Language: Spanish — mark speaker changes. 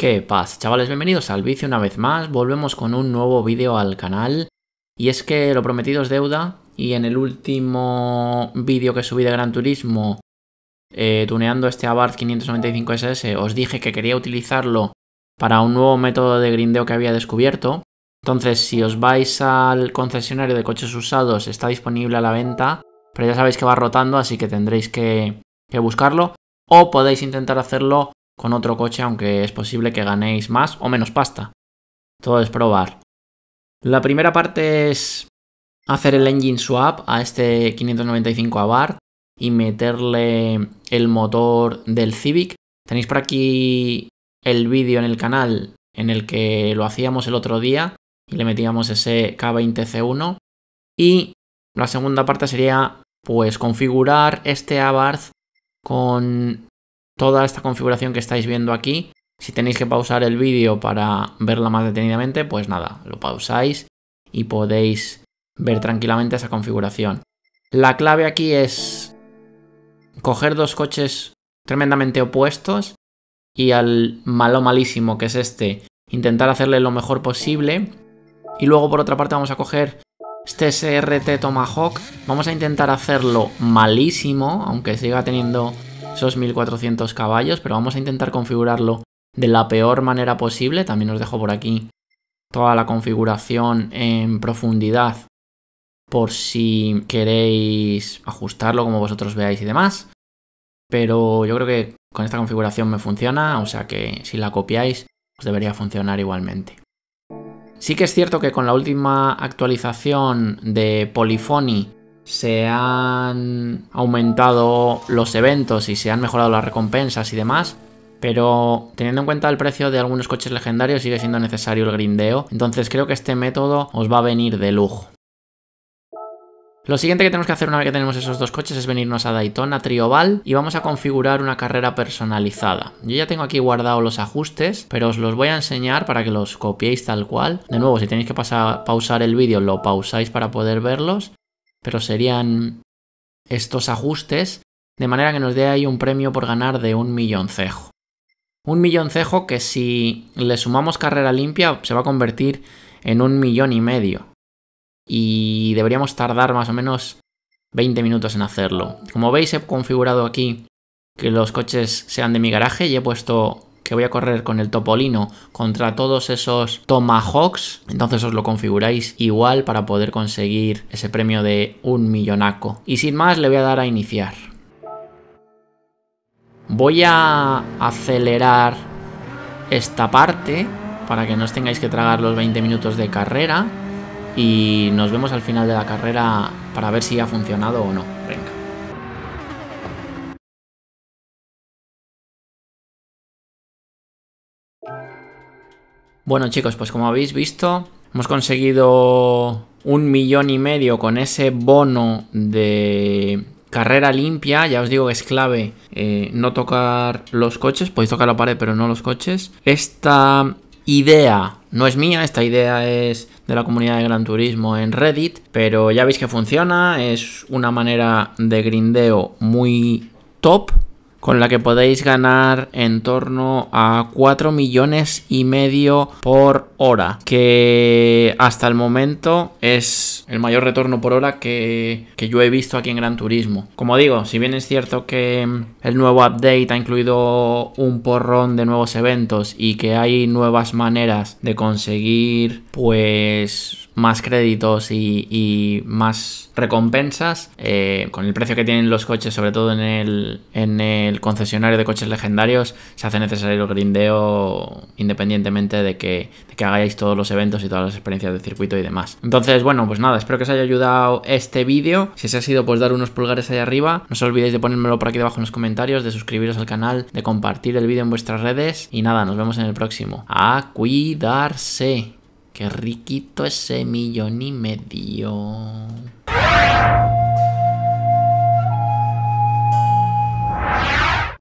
Speaker 1: ¿Qué pasa chavales? Bienvenidos al vicio una vez más, volvemos con un nuevo vídeo al canal y es que lo prometido es deuda y en el último vídeo que subí de Gran Turismo eh, tuneando este Abarth 595SS os dije que quería utilizarlo para un nuevo método de grindeo que había descubierto entonces si os vais al concesionario de coches usados está disponible a la venta pero ya sabéis que va rotando así que tendréis que buscarlo o podéis intentar hacerlo con otro coche, aunque es posible que ganéis más o menos pasta. Todo es probar. La primera parte es hacer el engine swap a este 595 abarth y meterle el motor del Civic. Tenéis por aquí el vídeo en el canal en el que lo hacíamos el otro día y le metíamos ese K20C1. Y la segunda parte sería pues configurar este Abarth con toda esta configuración que estáis viendo aquí, si tenéis que pausar el vídeo para verla más detenidamente, pues nada, lo pausáis y podéis ver tranquilamente esa configuración. La clave aquí es coger dos coches tremendamente opuestos y al malo malísimo que es este, intentar hacerle lo mejor posible. Y luego por otra parte vamos a coger este SRT Tomahawk, vamos a intentar hacerlo malísimo, aunque siga teniendo esos 1400 caballos, pero vamos a intentar configurarlo de la peor manera posible. También os dejo por aquí toda la configuración en profundidad por si queréis ajustarlo como vosotros veáis y demás. Pero yo creo que con esta configuración me funciona, o sea que si la copiáis os debería funcionar igualmente. Sí que es cierto que con la última actualización de Polyphony se han aumentado los eventos y se han mejorado las recompensas y demás, pero teniendo en cuenta el precio de algunos coches legendarios sigue siendo necesario el grindeo, entonces creo que este método os va a venir de lujo. Lo siguiente que tenemos que hacer una vez que tenemos esos dos coches es venirnos a Daytona Trioval y vamos a configurar una carrera personalizada. Yo ya tengo aquí guardados los ajustes, pero os los voy a enseñar para que los copiéis tal cual. De nuevo, si tenéis que pausar el vídeo, lo pausáis para poder verlos pero serían estos ajustes, de manera que nos dé ahí un premio por ganar de un milloncejo. Un milloncejo que si le sumamos carrera limpia se va a convertir en un millón y medio. Y deberíamos tardar más o menos 20 minutos en hacerlo. Como veis he configurado aquí que los coches sean de mi garaje y he puesto que voy a correr con el Topolino contra todos esos Tomahawks, entonces os lo configuráis igual para poder conseguir ese premio de un millonaco. Y sin más le voy a dar a iniciar. Voy a acelerar esta parte para que no os tengáis que tragar los 20 minutos de carrera y nos vemos al final de la carrera para ver si ha funcionado o no. Venga. Bueno chicos, pues como habéis visto, hemos conseguido un millón y medio con ese bono de carrera limpia, ya os digo que es clave eh, no tocar los coches, podéis tocar la pared pero no los coches. Esta idea no es mía, esta idea es de la comunidad de Gran Turismo en Reddit, pero ya veis que funciona, es una manera de grindeo muy top con la que podéis ganar en torno a 4 millones y medio por hora, que hasta el momento es el mayor retorno por hora que, yo he visto aquí en Gran Turismo. Como digo, si bien es cierto que el nuevo update ha incluido un porrón de nuevos eventos y que hay nuevas maneras de conseguir pues más créditos y, más recompensas. Eh, con el precio que tienen los coches, sobre todo en el, en el concesionario de coches legendarios, se hace necesario el grindeo independientemente de que, que hagáis todos los eventos y todas las experiencias de circuito y demás. Entonces, bueno, pues nada, espero que os haya ayudado este vídeo. Si os ha sido, pues dar unos pulgares ahí arriba. No os olvidéis de ponérmelo por aquí debajo en los comentarios, de suscribiros al canal, de compartir el vídeo en vuestras redes. Y nada, nos vemos en el próximo. A cuidarse. Qué riquito ese millón y medio.